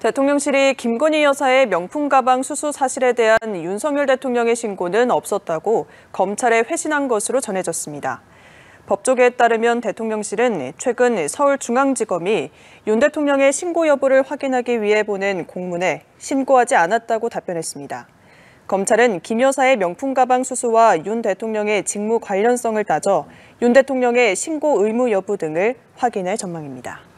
대통령실이 김건희 여사의 명품 가방 수수 사실에 대한 윤석열 대통령의 신고는 없었다고 검찰에 회신한 것으로 전해졌습니다. 법조계에 따르면 대통령실은 최근 서울중앙지검이 윤 대통령의 신고 여부를 확인하기 위해 보낸 공문에 신고하지 않았다고 답변했습니다. 검찰은 김 여사의 명품 가방 수수와 윤 대통령의 직무 관련성을 따져 윤 대통령의 신고 의무 여부 등을 확인할 전망입니다.